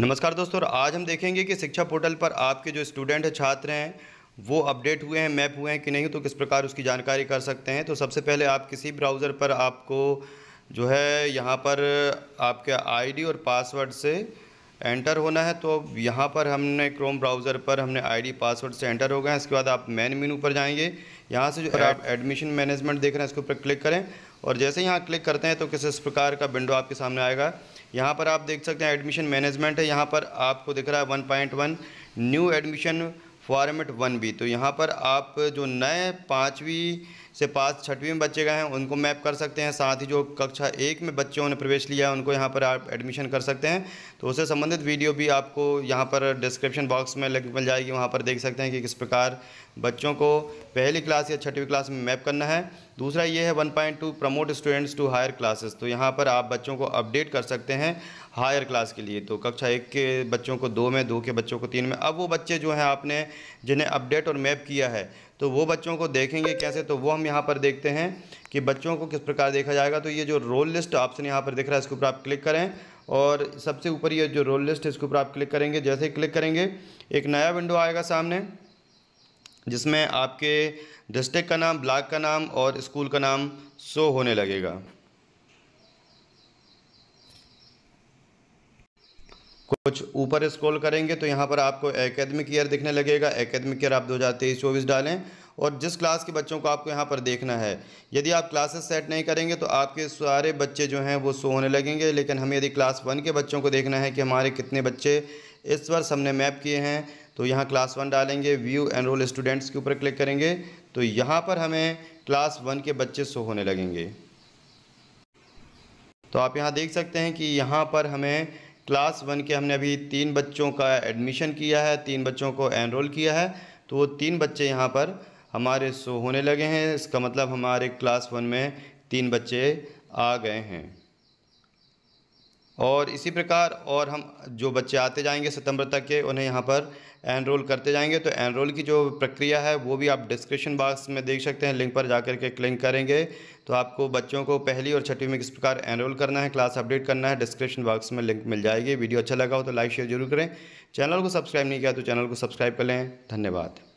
नमस्कार दोस्तों आज हम देखेंगे कि शिक्षा पोर्टल पर आपके जो स्टूडेंट हैं छात्र हैं वो अपडेट हुए हैं मैप हुए हैं कि नहीं तो किस प्रकार उसकी जानकारी कर सकते हैं तो सबसे पहले आप किसी ब्राउज़र पर आपको जो है यहाँ पर आपके आईडी और पासवर्ड से एंटर होना है तो अब यहाँ पर हमने क्रोम ब्राउज़र पर हमने आईडी पासवर्ड से एंटर हो गए इसके बाद आप मेन मेनू पर जाएंगे यहाँ से जो आप एडमिशन मैनेजमेंट देख रहे हैं इसके ऊपर क्लिक करें और जैसे यहाँ क्लिक करते हैं तो किस इस प्रकार का विंडो आपके सामने आएगा यहाँ पर आप देख सकते हैं एडमिशन मैनेजमेंट है यहाँ पर आपको दिख रहा है one point one new admission format one B तो यहाँ पर आप जो नए पाँचवीं से पास छठवीं में बच्चे गए हैं उनको मैप कर सकते हैं साथ ही जो कक्षा एक में बच्चों ने प्रवेश लिया है उनको यहाँ पर आप एडमिशन कर सकते हैं तो उससे संबंधित वीडियो भी आपको यहाँ पर डिस्क्रिप्शन बॉक्स में लग मिल जाएगी वहाँ पर देख सकते हैं कि किस प्रकार बच्चों को पहली क्लास या छठवीं क्लास में मैप करना है दूसरा ये है 1.2 promote students to higher classes तो यहाँ पर आप बच्चों को अपडेट कर सकते हैं हायर क्लास के लिए तो कक्षा एक के बच्चों को दो में दो के बच्चों को तीन में अब वो बच्चे जो हैं आपने जिन्हें अपडेट और मैप किया है तो वो बच्चों को देखेंगे कैसे तो वो हम यहाँ पर देखते हैं कि बच्चों को किस प्रकार देखा जाएगा तो ये जो रोल लिस्ट ऑप्शन यहाँ पर दिख रहा है इसके ऊपर आप क्लिक करें और सबसे ऊपर ये जो रोल लिस्ट है इसके ऊपर आप क्लिक करेंगे जैसे ही क्लिक करेंगे एक नया विंडो आएगा सामने जिसमें आपके डिस्ट्रिक्ट का नाम ब्लॉक का नाम और स्कूल का नाम शो होने लगेगा कुछ ऊपर स्क्रॉल करेंगे तो यहाँ पर आपको एकेडमिक ईयर दिखने लगेगा एकेडमिक ईयर आप दो हज़ार तेईस चौबीस डालें और जिस क्लास के बच्चों को आपको यहाँ पर देखना है यदि आप क्लासेस सेट नहीं करेंगे तो आपके सारे बच्चे जो हैं वो शो होने लगेंगे लेकिन हमें यदि क्लास वन के बच्चों को देखना है कि हमारे कितने बच्चे इस वर्ष हमने मैप किए हैं तो यहाँ क्लास वन डालेंगे व्यू एनरोल स्टूडेंट्स के ऊपर क्लिक करेंगे तो यहाँ पर हमें क्लास वन के बच्चे शो होने लगेंगे तो आप यहाँ देख सकते हैं कि यहाँ पर हमें क्लास वन के हमने अभी तीन बच्चों का एडमिशन किया है तीन बच्चों को एनरोल किया है तो वो तीन बच्चे यहाँ पर हमारे सो होने लगे हैं इसका मतलब हमारे क्लास वन में तीन बच्चे आ गए हैं और इसी प्रकार और हम जो बच्चे आते जाएंगे सितंबर तक के उन्हें यहाँ पर एनरोल करते जाएंगे तो एनरोल की जो प्रक्रिया है वो भी आप डिस्क्रिप्शन बॉक्स में देख सकते हैं लिंक पर जा कर के क्लिक करेंगे तो आपको बच्चों को पहली और छठी में किस प्रकार एनरोल करना है क्लास अपडेट करना है डिस्क्रिप्शन बॉक्स में लिंक मिल जाएगी वीडियो अच्छा लगा हो तो लाइक शेयर जरूर करें चैनल को सब्सक्राइब नहीं किया तो चैनल को सब्सक्राइब कर लें धन्यवाद